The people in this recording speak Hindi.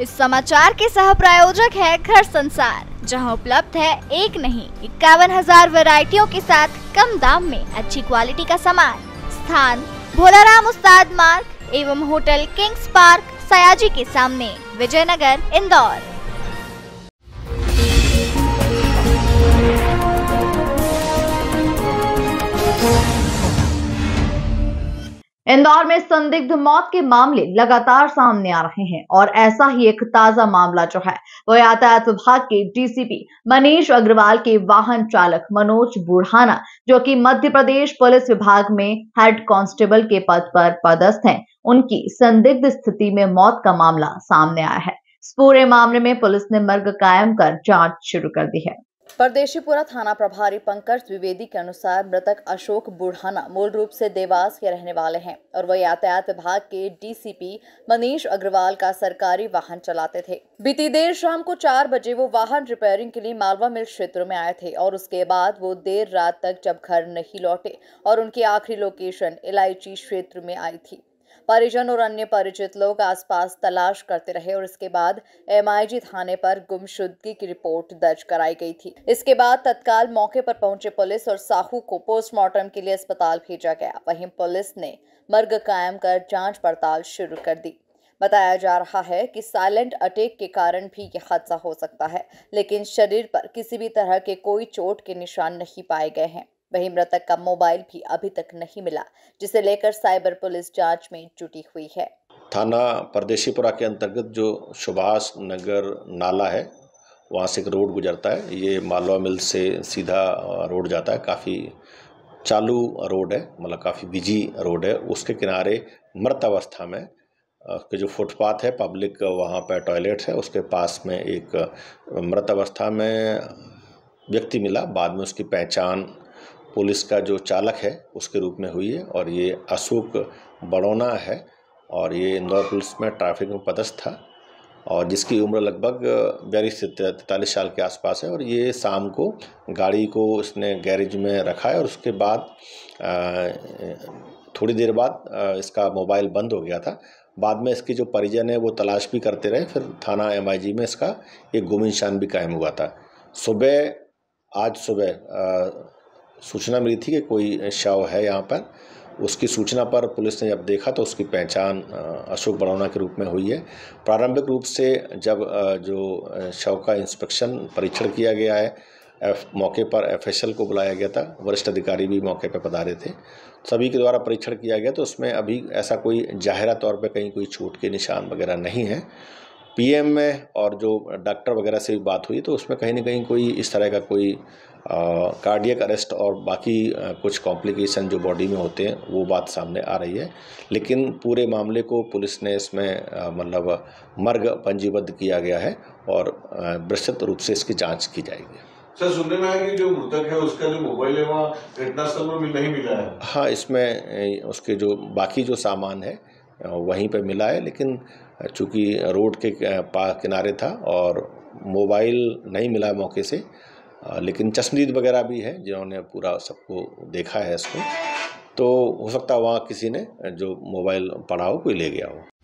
इस समाचार के सह प्रायोजक है घर संसार जहां उपलब्ध है एक नहीं इक्यावन हजार वेराइटियों के साथ कम दाम में अच्छी क्वालिटी का सामान स्थान भोलाराम उस्ताद मार्ग एवं होटल किंग्स पार्क सयाजी के सामने विजयनगर इंदौर इंदौर में संदिग्ध मौत के मामले लगातार सामने आ रहे हैं और ऐसा ही एक ताजा मामला जो है वो यातायात विभाग के डीसीपी मनीष अग्रवाल के वाहन चालक मनोज बुढ़ाना जो कि मध्य प्रदेश पुलिस विभाग में हेड कांस्टेबल के पद पर पदस्थ हैं उनकी संदिग्ध स्थिति में मौत का मामला सामने आया है पूरे मामले में पुलिस ने मर्ग कायम कर जांच शुरू कर दी है परदेशीपुरा थाना प्रभारी पंकज द्विवेदी के अनुसार मृतक अशोक बुढ़ाना मूल रूप से देवास के रहने वाले हैं और वह यातायात विभाग के डीसीपी मनीष अग्रवाल का सरकारी वाहन चलाते थे बीती देर शाम को चार बजे वो वाहन रिपेयरिंग के लिए मालवा मिल क्षेत्र में आए थे और उसके बाद वो देर रात तक जब घर नहीं लौटे और उनकी आखिरी लोकेशन इलायची क्षेत्र में आई थी परिजन और अन्य परिचित लोग आसपास तलाश करते रहे और इसके बाद एमआईजी थाने पर गुमशुदगी की रिपोर्ट दर्ज कराई गई थी इसके बाद तत्काल मौके पर पहुंचे पुलिस और साहू को पोस्टमार्टम के लिए अस्पताल भेजा गया वहीं पुलिस ने मर्ग कायम कर जांच पड़ताल शुरू कर दी बताया जा रहा है कि साइलेंट अटैक के कारण भी यह हादसा हो सकता है लेकिन शरीर पर किसी भी तरह के कोई चोट के निशान नहीं पाए गए हैं वहीं मृतक का मोबाइल भी अभी तक नहीं मिला जिसे लेकर साइबर पुलिस जांच में जुटी हुई है थाना परदेशीपुरा के अंतर्गत जो सुभाष नगर नाला है वहाँ से एक रोड गुजरता है ये मालवा मिल से सीधा रोड जाता है काफ़ी चालू रोड है मतलब काफ़ी बिजी रोड है उसके किनारे मृत अवस्था में के जो फुटपाथ है पब्लिक वहाँ पर टॉयलेट है उसके पास में एक मृत अवस्था में व्यक्ति मिला बाद में उसकी पहचान पुलिस का जो चालक है उसके रूप में हुई है और ये अशोक बड़ौना है और ये इंदौर पुलिस में ट्रैफिक में पदस्थ था और जिसकी उम्र लगभग बयालीस से तैंतालीस साल के आसपास है और ये शाम को गाड़ी को उसने गैरेज में रखा है और उसके बाद थोड़ी देर बाद इसका मोबाइल बंद हो गया था बाद में इसके जो परिजन है वो तलाश भी करते रहे फिर थाना एमआईजी में इसका एक गुमिन भी कायम हुआ था सुबह आज सुबह सूचना मिली थी कि कोई शव है यहाँ पर उसकी सूचना पर पुलिस ने जब देखा तो उसकी पहचान अशोक बड़ौना के रूप में हुई है प्रारंभिक रूप से जब जो शव का इंस्पेक्शन परीक्षण किया गया है एफ मौके पर एफएसएल को बुलाया गया था वरिष्ठ अधिकारी भी मौके पर पधारे थे सभी के द्वारा परीक्षण किया गया तो उसमें अभी ऐसा कोई जाहिर तौर पर कहीं कोई छूट के निशान वगैरह नहीं है पीएम में और जो डॉक्टर वगैरह से भी बात हुई तो उसमें कहीं ना कहीं कोई इस तरह का कोई कार्डियक अरेस्ट और बाकी आ, कुछ कॉम्प्लिकेशन जो बॉडी में होते हैं वो बात सामने आ रही है लेकिन पूरे मामले को पुलिस ने इसमें मतलब मर्ग पंजीबद्ध किया गया है और विस्तृत रूप से इसकी जाँच की जाएगी सर सुनने में आया कि जो मृतक है उसका जो मोबाइल है वहाँ घटनास्थल में नहीं मिला है हाँ इसमें उसके जो बाकी जो सामान है वहीं पर मिला है लेकिन चूंकि रोड के किनारे था और मोबाइल नहीं मिला मौके से लेकिन चश्मदीद वगैरह भी है जिन्होंने पूरा सबको देखा है इसको तो हो सकता है वहाँ किसी ने जो मोबाइल पड़ा हो कोई ले गया हो